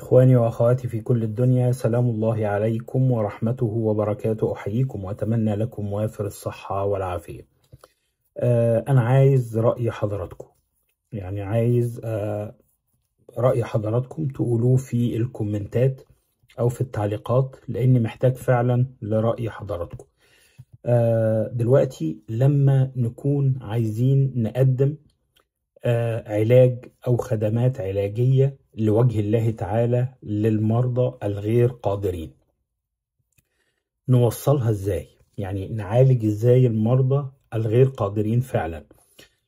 إخواني وأخواتي في كل الدنيا سلام الله عليكم ورحمته وبركاته أحييكم وأتمنى لكم وافر الصحة والعافية آه، أنا عايز رأي حضراتكم يعني عايز آه، رأي حضراتكم تقولوه في الكومنتات أو في التعليقات لأني محتاج فعلا لرأي حضراتكم آه، دلوقتي لما نكون عايزين نقدم آه، علاج أو خدمات علاجية لوجه الله تعالى للمرضى الغير قادرين نوصلها إزاي؟ يعني نعالج إزاي المرضى الغير قادرين فعلا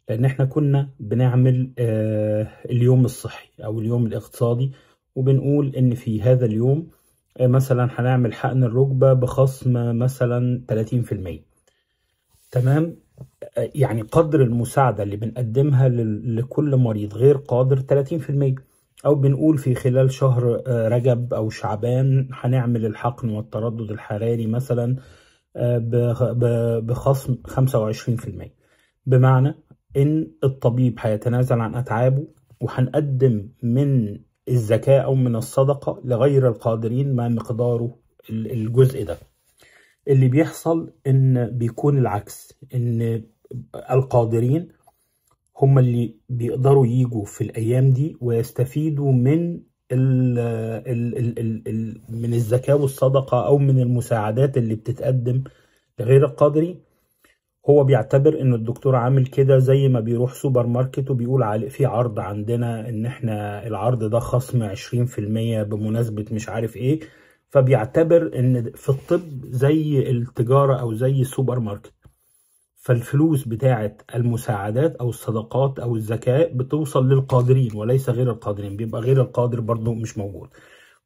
لأن احنا كنا بنعمل آه، اليوم الصحي أو اليوم الاقتصادي وبنقول إن في هذا اليوم آه، مثلا هنعمل حقن الركبة بخصم مثلا 30% تمام يعني قدر المساعدة اللي بنقدمها لكل مريض غير قادر 30% أو بنقول في خلال شهر آه، رجب أو شعبان هنعمل الحقن والتردد الحراري مثلا آه، بخصم 25% بمعنى إن الطبيب هيتنازل عن أتعابه وهنقدم من الزكاة أو من الصدقة لغير القادرين ما مقداره الجزء ده اللي بيحصل ان بيكون العكس ان القادرين هم اللي بيقدروا يجوا في الايام دي ويستفيدوا من الـ الـ الـ الـ الـ من الزكاه والصدقه او من المساعدات اللي بتتقدم لغير القادري هو بيعتبر ان الدكتور عامل كده زي ما بيروح سوبر ماركت وبيقول على في عرض عندنا ان احنا العرض ده خصم 20% بمناسبه مش عارف ايه فبيعتبر ان في الطب زي التجاره او زي السوبر ماركت فالفلوس بتاعه المساعدات او الصدقات او الزكاه بتوصل للقادرين وليس غير القادرين بيبقى غير القادر برضه مش موجود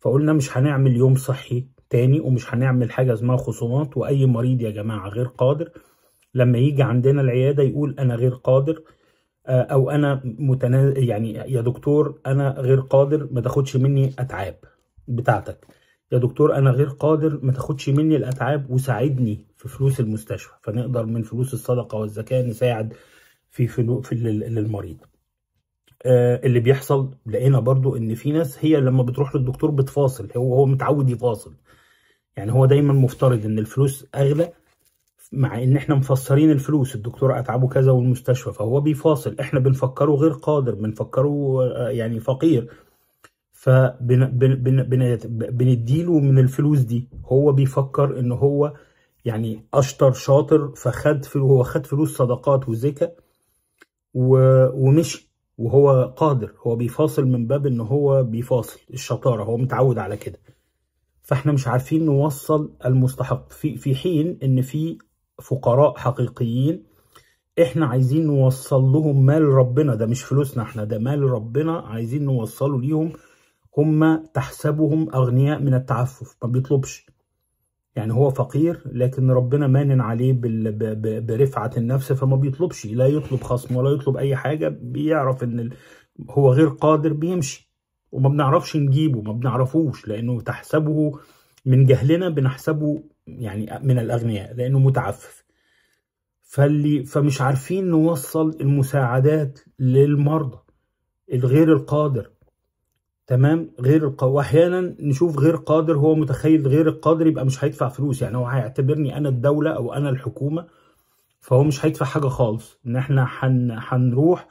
فقلنا مش هنعمل يوم صحي تاني ومش هنعمل حاجه اسمها خصومات واي مريض يا جماعه غير قادر لما يجي عندنا العياده يقول انا غير قادر آه، او انا متنازل يعني يا دكتور انا غير قادر ما تاخدش مني اتعاب بتاعتك يا دكتور انا غير قادر ما تاخدش مني الاتعاب وساعدني في فلوس المستشفى فنقدر من فلوس الصدقه والزكاه نساعد في فلو في للمريض آه، اللي بيحصل لقينا برضو ان في ناس هي لما بتروح للدكتور بتفاصل هو هو متعود يفاصل يعني هو دايما مفترض ان الفلوس اغلى مع ان احنا مفسرين الفلوس الدكتور اتعبه كذا والمستشفى فهو بيفاصل احنا بنفكره غير قادر بنفكره آه، يعني فقير فبنديله من الفلوس دي هو بيفكر ان هو يعني اشطر شاطر فخد هو خد فلوس صدقات وزكاة ومشي وهو قادر هو بيفاصل من باب ان هو بيفاصل الشطاره هو متعود على كده فاحنا مش عارفين نوصل المستحق في في حين ان في فقراء حقيقيين احنا عايزين نوصل لهم مال ربنا ده مش فلوسنا احنا ده مال ربنا عايزين نوصله ليهم هم تحسبهم أغنياء من التعفف ما بيطلبش يعني هو فقير لكن ربنا مانن عليه برفعة النفس فما بيطلبش لا يطلب خصم ولا يطلب أي حاجة بيعرف إن هو غير قادر بيمشي وما بنعرفش نجيبه ما بنعرفوش لأنه تحسبه من جهلنا بنحسبه يعني من الأغنياء لأنه متعفف فاللي فمش عارفين نوصل المساعدات للمرضى الغير القادر تمام غير الق... واحيانا نشوف غير قادر هو متخيل غير القادر يبقى مش هيدفع فلوس يعني هو هيعتبرني انا الدوله او انا الحكومه فهو مش هيدفع حاجه خالص ان احنا هنروح حن...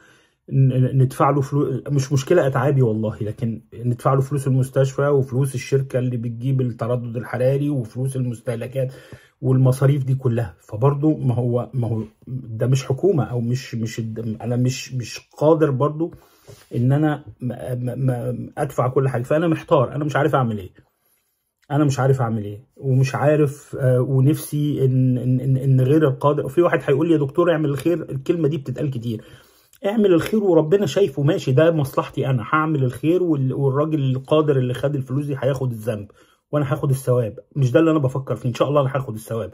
ندفع له فلوس مش مشكله اتعابي والله لكن ندفع له فلوس المستشفى وفلوس الشركه اللي بتجيب التردد الحراري وفلوس المستهلكات والمصاريف دي كلها فبرضه ما هو ما هو ده مش حكومه او مش مش انا مش مش قادر برضه ان انا ما ما ادفع كل حاجه فانا محتار انا مش عارف اعمل ايه انا مش عارف اعمل ايه ومش عارف آه، ونفسي ان ان ان غير القادر في واحد هيقول لي يا دكتور اعمل الخير الكلمه دي بتتقال كتير اعمل الخير وربنا شايفه ماشي ده مصلحتي انا هعمل الخير والراجل القادر اللي خد الفلوس دي هياخد الذنب وانا هاخد الثواب مش ده اللي انا بفكر فيه ان شاء الله انا هاخد الثواب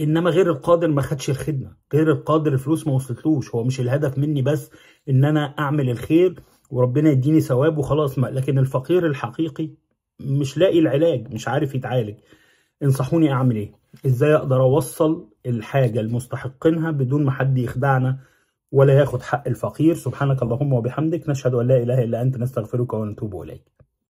انما غير القادر ما خدش الخدمه غير القادر الفلوس ما وصلتلوش هو مش الهدف مني بس ان انا اعمل الخير وربنا يديني ثواب وخلاص ما. لكن الفقير الحقيقي مش لاقي العلاج مش عارف يتعالج انصحوني اعمل ايه ازاي اقدر اوصل الحاجه لمستحقينها بدون ما حد يخدعنا ولا ياخد حق الفقير سبحانك اللهم وبحمدك نشهد أن لا إله إلا أنت نستغفرك ونتوب إليك